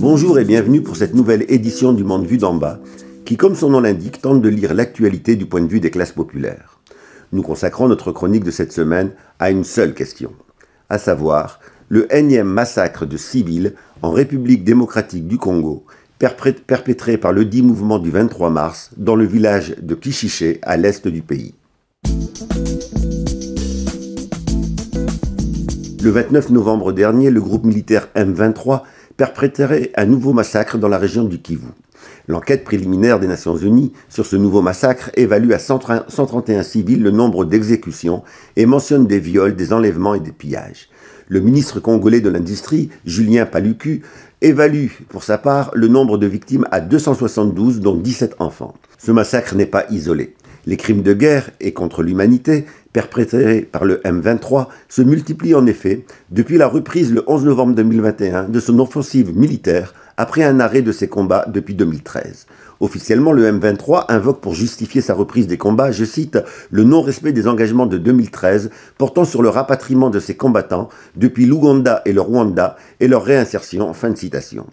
Bonjour et bienvenue pour cette nouvelle édition du Monde vu d'en bas, qui, comme son nom l'indique, tente de lire l'actualité du point de vue des classes populaires. Nous consacrons notre chronique de cette semaine à une seule question, à savoir le énième massacre de civils en République démocratique du Congo, perpétré par le dit mouvement du 23 mars dans le village de Kichiché à l'est du pays. Le 29 novembre dernier, le groupe militaire M23 perpétrait un nouveau massacre dans la région du Kivu. L'enquête préliminaire des Nations Unies sur ce nouveau massacre évalue à 131 civils le nombre d'exécutions et mentionne des viols, des enlèvements et des pillages. Le ministre congolais de l'Industrie, Julien Paluku, évalue pour sa part le nombre de victimes à 272, dont 17 enfants. Ce massacre n'est pas isolé. Les crimes de guerre et contre l'humanité perpétrés par le M23 se multiplient en effet depuis la reprise le 11 novembre 2021 de son offensive militaire après un arrêt de ses combats depuis 2013. Officiellement, le M23 invoque pour justifier sa reprise des combats, je cite, le non-respect des engagements de 2013 portant sur le rapatriement de ses combattants depuis l'Ouganda et le Rwanda et leur réinsertion. Fin de citation.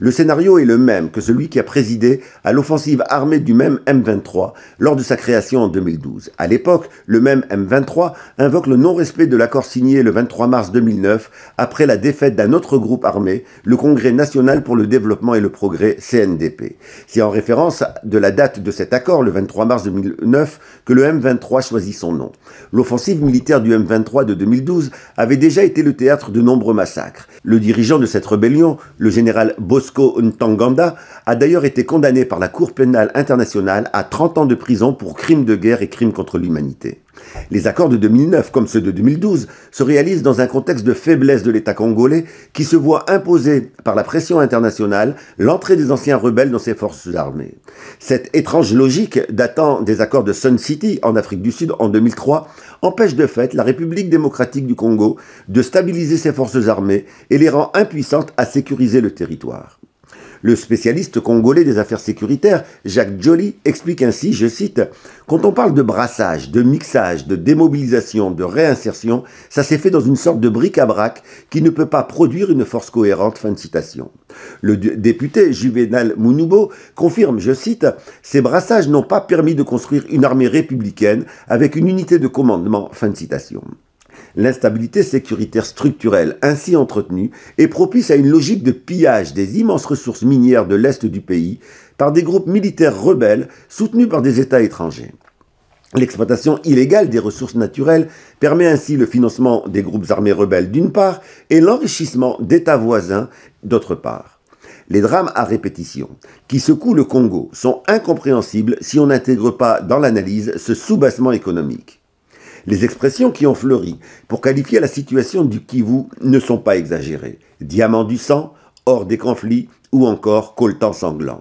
Le scénario est le même que celui qui a présidé à l'offensive armée du même M23 lors de sa création en 2012. À l'époque, le même M23 invoque le non-respect de l'accord signé le 23 mars 2009 après la défaite d'un autre groupe armé, le Congrès national pour le développement et le progrès, CNDP. C'est en référence de la date de cet accord, le 23 mars 2009, que le M23 choisit son nom. L'offensive militaire du M23 de 2012 avait déjà été le théâtre de nombreux massacres. Le dirigeant de cette rébellion, le général Bosco Ntanganda, a d'ailleurs été condamné par la Cour pénale internationale à 30 ans de prison pour crimes de guerre et crimes contre l'humanité. Les accords de 2009, comme ceux de 2012, se réalisent dans un contexte de faiblesse de l'État congolais qui se voit imposer par la pression internationale l'entrée des anciens rebelles dans ses forces armées. Cette étrange logique, datant des accords de Sun City en Afrique du Sud en 2003, empêche de fait la République démocratique du Congo de stabiliser ses forces armées et les rend impuissantes à sécuriser le territoire. Le spécialiste congolais des affaires sécuritaires, Jacques Joly, explique ainsi, je cite, Quand on parle de brassage, de mixage, de démobilisation, de réinsertion, ça s'est fait dans une sorte de bric-à-brac qui ne peut pas produire une force cohérente. Fin de citation. Le député Juvenal Mounoubo confirme, je cite, Ces brassages n'ont pas permis de construire une armée républicaine avec une unité de commandement. Fin de citation. L'instabilité sécuritaire structurelle ainsi entretenue est propice à une logique de pillage des immenses ressources minières de l'Est du pays par des groupes militaires rebelles soutenus par des États étrangers. L'exploitation illégale des ressources naturelles permet ainsi le financement des groupes armés rebelles d'une part et l'enrichissement d'États voisins d'autre part. Les drames à répétition qui secouent le Congo sont incompréhensibles si on n'intègre pas dans l'analyse ce soubassement économique. Les expressions qui ont fleuri pour qualifier la situation du Kivu ne sont pas exagérées. Diamant du sang, hors des conflits ou encore coltan sanglant.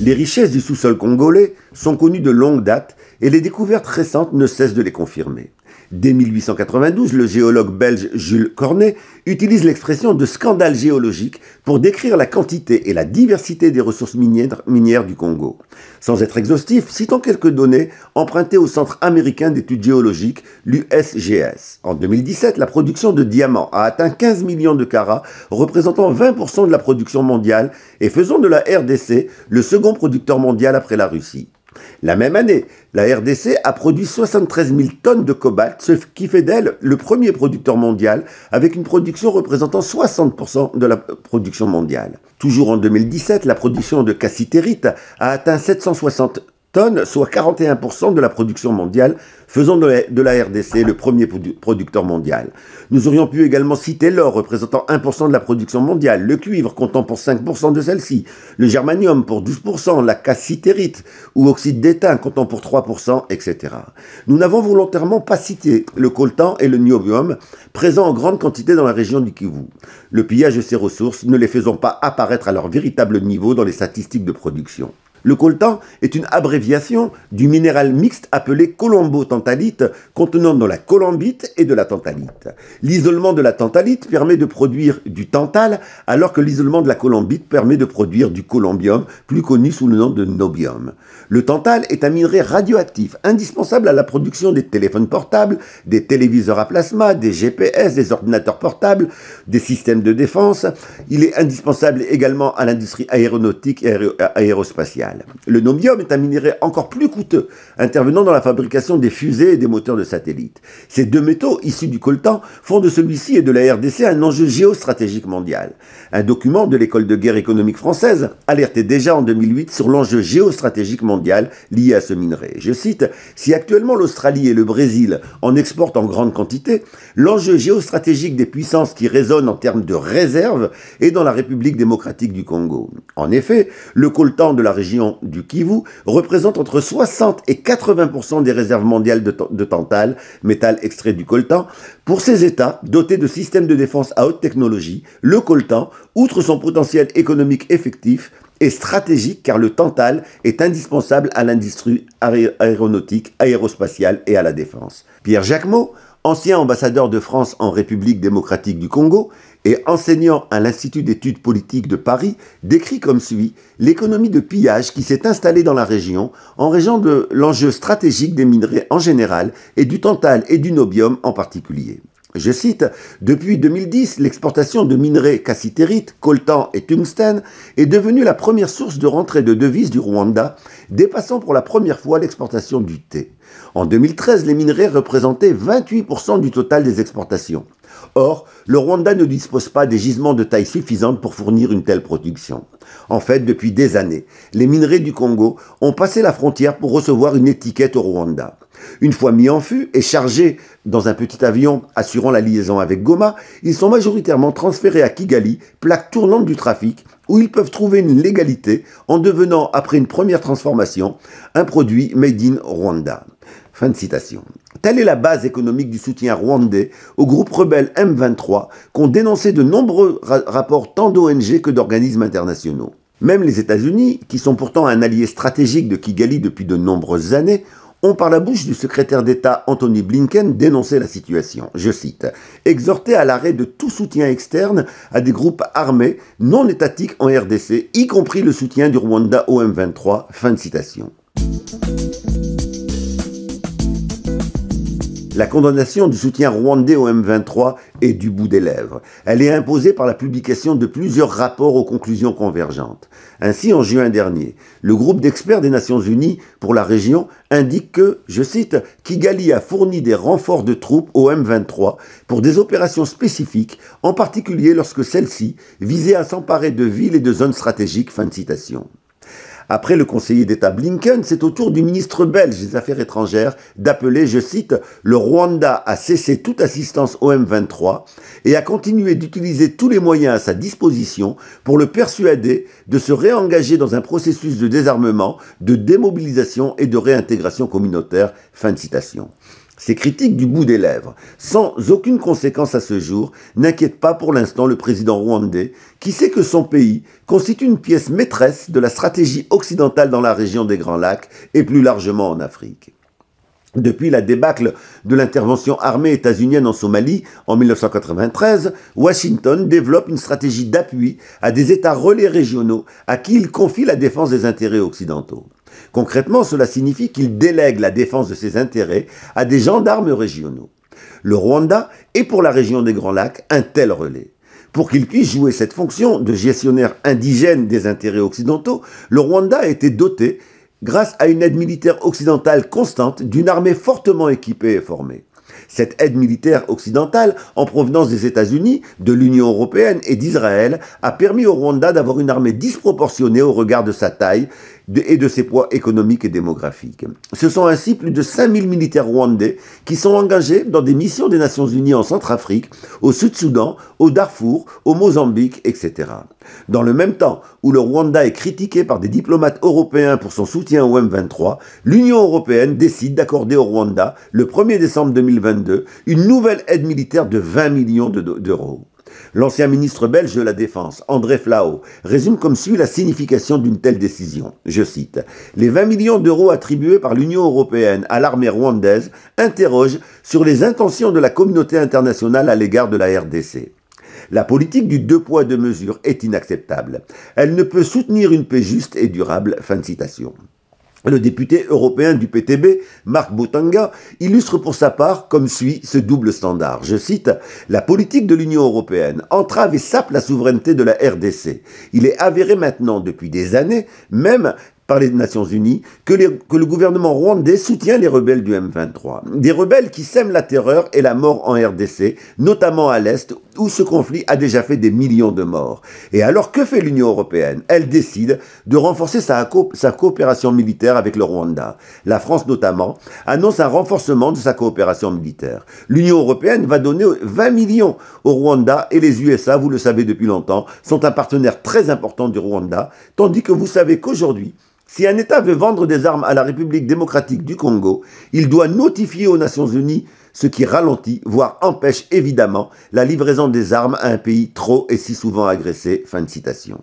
Les richesses du sous-sol congolais sont connues de longue date et les découvertes récentes ne cessent de les confirmer. Dès 1892, le géologue belge Jules Cornet utilise l'expression de scandale géologique pour décrire la quantité et la diversité des ressources minières, du Congo. Sans être exhaustif, citons quelques données empruntées au Centre américain d'études géologiques, l'USGS. En 2017, la production de diamants a atteint 15 millions de carats, représentant 20% de la production mondiale et faisant de la RDC le second producteur mondial après la Russie. La même année, la RDC a produit 73 000 tonnes de cobalt, ce qui fait d'elle le premier producteur mondial, avec une production représentant 60% de la production mondiale. Toujours en 2017, la production de cassitérite a atteint 760 soit 41% de la production mondiale, faisant de la, RDC le premier producteur mondial. Nous aurions pu également citer l'or, représentant 1% de la production mondiale, le cuivre, comptant pour 5% de celle-ci, le germanium pour 12%, la cassitérite ou oxyde d'étain, comptant pour 3%, etc. Nous n'avons volontairement pas cité le coltan et le niobium, présents en grande quantité dans la région du Kivu. Le pillage de ces ressources ne les faisant pas apparaître à leur véritable niveau dans les statistiques de production. Le coltan est une abréviation du minéral mixte appelé colombo-tantalite, contenant de la colombite et de la tantalite. L'isolement de la tantalite permet de produire du tantal, alors que l'isolement de la colombite permet de produire du colombium, plus connu sous le nom de nobium. Le tantal est un minerai radioactif, indispensable à la production des téléphones portables, des téléviseurs à plasma, des GPS, des ordinateurs portables, des systèmes de défense. Il est indispensable également à l'industrie aéronautique et aérospatiale. Le nomium est un minerai encore plus coûteux, intervenant dans la fabrication des fusées et des moteurs de satellites. Ces deux métaux, issus du coltan, font de celui-ci et de la RDC un enjeu géostratégique mondial. Un document de l'école de guerre économique française alertait déjà en 2008 sur l'enjeu géostratégique mondial lié à ce minerai. Je cite, Si actuellement l'Australie et le Brésil en exportent en grande quantité, l'enjeu géostratégique des puissances qui résonne en termes de réserves est dans la République démocratique du Congo. En effet, le coltan de la région du Kivu représente entre 60 et 80 des réserves mondiales de, tantal, métal extrait du coltan. Pour ces États, dotés de systèmes de défense à haute technologie, le coltan, outre son potentiel économique effectif, est stratégique car le tantal est indispensable à l'industrie aéronautique, aérospatiale et à la défense. Pierre Jacquemot, ancien ambassadeur de France en République démocratique du Congo, et enseignant à l'Institut d'études politiques de Paris, décrit comme suit l'économie de pillage qui s'est installée dans la région en raison de l'enjeu stratégique des minerais en général et du tantal et du nobium en particulier. Je cite, Depuis 2010, l'exportation de minerais cassitérite, coltan et tungstène est devenue la première source de rentrée de devises du Rwanda, dépassant pour la première fois l'exportation du thé. En 2013, les minerais représentaient 28% du total des exportations. Or, le Rwanda ne dispose pas des gisements de taille suffisante pour fournir une telle production. En fait, depuis des années, les minerais du Congo ont passé la frontière pour recevoir une étiquette au Rwanda. Une fois mis en fût et chargés dans un petit avion assurant la liaison avec Goma, ils sont majoritairement transférés à Kigali, plaque tournante du trafic, où ils peuvent trouver une légalité en devenant, après une première transformation, un produit made in Rwanda. Fin de citation. Telle est la base économique du soutien rwandais au groupe rebelle M23 qu'ont dénoncé de nombreux rapports tant d'ONG que d'organismes internationaux. Même les États-Unis, qui sont pourtant un allié stratégique de Kigali depuis de nombreuses années, ont par la bouche du secrétaire d'État Anthony Blinken dénoncé la situation. Je cite Exhorté à l'arrêt de tout soutien externe à des groupes armés non étatiques en RDC, y compris le soutien du Rwanda au M23. 23 Fin de citation. La condamnation du soutien rwandais au M23 est du bout des lèvres. Elle est imposée par la publication de plusieurs rapports aux conclusions convergentes. Ainsi, en juin dernier, le groupe d'experts des Nations Unies pour la région indique que, je cite, Kigali a fourni des renforts de troupes au M23 pour des opérations spécifiques, en particulier lorsque celles-ci visaient à s'emparer de villes et de zones stratégiques. Fin de citation. Après le conseiller d'État Blinken, c'est au tour du ministre belge des Affaires étrangères d'appeler, je cite, le Rwanda à cesser toute assistance au M23 et à continuer d'utiliser tous les moyens à sa disposition pour le persuader de se réengager dans un processus de désarmement, de démobilisation et de réintégration communautaire. Fin de citation. Ces critiques du bout des lèvres, sans aucune conséquence à ce jour, n'inquiètent pas pour l'instant le président rwandais, qui sait que son pays constitue une pièce maîtresse de la stratégie occidentale dans la région des Grands Lacs et plus largement en Afrique. Depuis la débâcle de l'intervention armée états en Somalie en 1993, Washington développe une stratégie d'appui à des États relais régionaux à qui il confie la défense des intérêts occidentaux. Concrètement, cela signifie qu'il délègue la défense de ses intérêts à des gendarmes régionaux. Le Rwanda est pour la région des Grands Lacs un tel relais. Pour qu'il puisse jouer cette fonction de gestionnaire indigène des intérêts occidentaux, le Rwanda a été doté, grâce à une aide militaire occidentale constante, d'une armée fortement équipée et formée. Cette aide militaire occidentale, en provenance des États-Unis, de l'Union européenne et d'Israël, a permis au Rwanda d'avoir une armée disproportionnée au regard de sa taille et de ses poids économiques et démographiques. Ce sont ainsi plus de 5000 militaires rwandais qui sont engagés dans des missions des Nations Unies en Centrafrique, au Sud-Soudan, au Darfour, au Mozambique, etc. Dans le même temps où le Rwanda est critiqué par des diplomates européens pour son soutien au M23, l'Union européenne décide d'accorder au Rwanda, le 1er décembre 2022, une nouvelle aide militaire de 20 millions d'euros. L'ancien ministre belge de la Défense, André Flao, résume comme suit la signification d'une telle décision. Je cite Les 20 millions d'euros attribués par l'Union européenne à l'armée rwandaise interrogent sur les intentions de la communauté internationale à l'égard de la RDC. La politique du deux poids deux mesures est inacceptable. Elle ne peut soutenir une paix juste et durable. Fin de citation. Le député européen du PTB, Marc Boutanga, illustre pour sa part comme suit ce double standard. Je cite, La politique de l'Union européenne entrave et sape la souveraineté de la RDC. Il est avéré maintenant depuis des années même par les Nations Unies que, le gouvernement rwandais soutient les rebelles du M23. Des rebelles qui sèment la terreur et la mort en RDC, notamment à l'Est, où ce conflit a déjà fait des millions de morts. Et alors que fait l'Union européenne Elle décide de renforcer sa coopération militaire avec le Rwanda. La France notamment annonce un renforcement de sa coopération militaire. L'Union européenne va donner 20 millions au Rwanda et les USA, vous le savez depuis longtemps, sont un partenaire très important du Rwanda, tandis que vous savez qu'aujourd'hui, si un État veut vendre des armes à la République démocratique du Congo, il doit notifier aux Nations Unies, ce qui ralentit, voire empêche évidemment, la livraison des armes à un pays trop et si souvent agressé. Fin de citation.